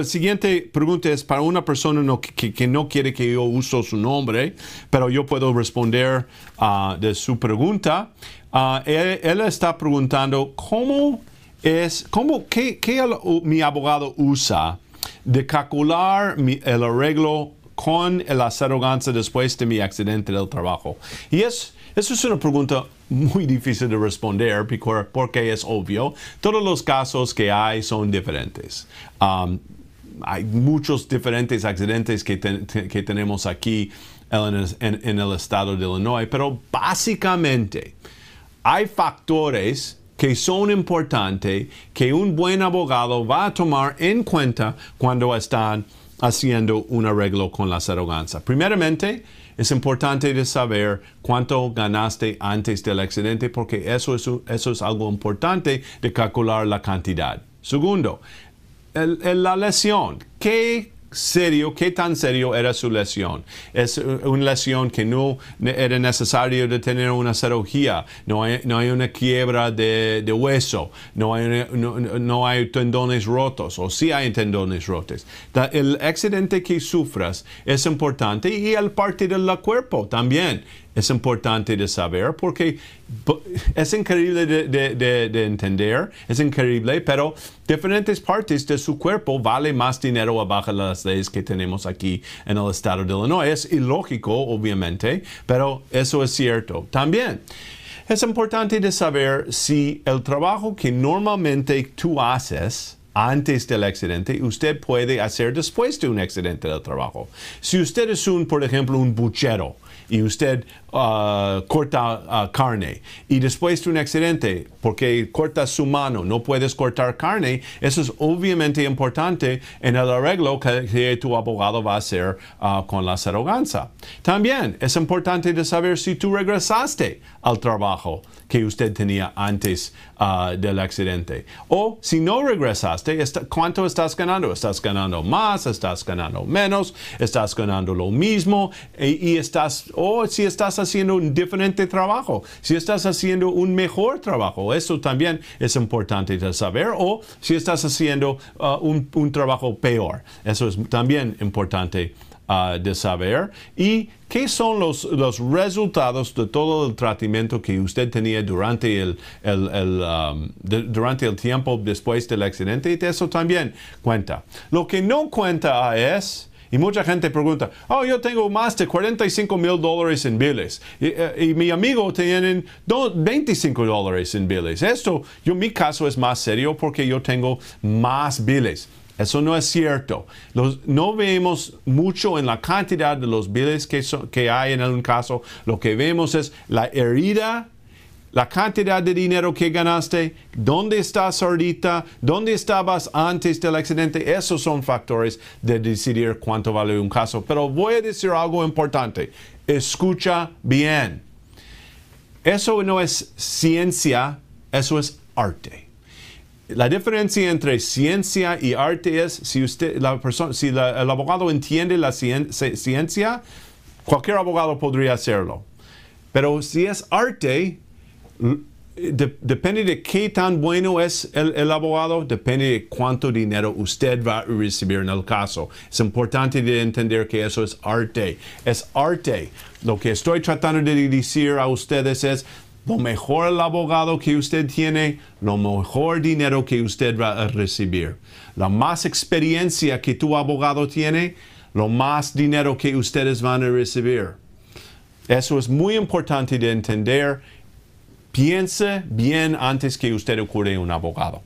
La siguiente pregunta es para una persona que, no quiere que yo use su nombre, pero yo puedo responder a ah, de su pregunta. Ah, él, está preguntando cómo es, cómo, qué, qué mi abogado usa de calcular el arreglo con las arrogancias después de mi accidente del trabajo. Y es, eso es una pregunta muy difícil de responder porque es obvio. Todos los casos que hay son diferentes. Um, hay muchos diferentes accidentes que, que tenemos aquí en, el estado de Illinois, pero básicamente hay factores que son importantes que un buen abogado va a tomar en cuenta cuando están haciendo un arreglo con las arrogancias. Primeramente, es importante de saber cuánto ganaste antes del accidente porque eso eso es algo importante de calcular la cantidad. Segundo, la lesión. ¿Qué serio, qué tan serio era su lesión. Es una lesión que no era necesario de tener una cirugía, no hay, no hay una quiebra de, hueso, no hay, no, hay, tendones rotos o sí hay tendones rotos. El accidente que sufras es importante y el parte del cuerpo también es importante de saber porque es increíble de, entender, es increíble, pero diferentes partes de su cuerpo vale más dinero abajo de las leyes que tenemos aquí en el estado de Illinois. Es ilógico, obviamente, pero eso es cierto. También es importante de saber si el trabajo que normalmente tú haces, antes del accidente, usted puede hacer después de un accidente de trabajo. Si usted es un, por ejemplo, un buchero y usted ah, corta ah, carne y después de un accidente, porque corta su mano, no puedes cortar carne, eso es obviamente importante en el arreglo que, tu abogado va a hacer ah, con la arrogancia. También es importante de saber si tú regresaste al trabajo que usted tenía antes del accidente o si no regresaste cuánto estás ganando. ¿Estás ganando más? ¿Estás ganando menos? ¿Estás ganando lo mismo? E, y estás, o si estás haciendo un diferente trabajo, si estás haciendo un mejor trabajo, eso también es importante saber, o si estás haciendo uh, un, un trabajo peor, eso es también importante de saber y qué son los, resultados de todo el tratamiento que usted tenía durante el, um, durante el tiempo después del accidente y eso también cuenta. Lo que no cuenta es... Y mucha gente pregunta, oh, yo tengo más de 45 mil dólares en billes eh, Y, mi amigo tiene 25 dólares en billes. Esto, yo, mi caso es más serio porque yo tengo más billes. Eso no es cierto. no vemos mucho en la cantidad de los billetes que, que hay en un caso. Lo que vemos es la herida la cantidad de dinero que ganaste, dónde estás ahorita, dónde estabas antes del accidente, esos son factores de decidir cuánto vale un caso. Pero voy a decir algo importante, escucha bien. Eso no es ciencia, eso es arte. La diferencia entre ciencia y arte es si usted, la persona, si el abogado entiende la ciencia, cualquier abogado podría hacerlo. Pero si es arte, depende de qué tan bueno es el, abogado, depende de cuánto dinero usted va a recibir en el caso. Es importante de entender que eso es arte. Es arte. Lo que estoy tratando de decir a ustedes es lo mejor el abogado que usted tiene, lo mejor dinero que usted va a recibir. La más experiencia que tu abogado tiene, lo más dinero que ustedes van a recibir. Eso es muy importante de entender. Piense bien antes que usted ocurre un abogado.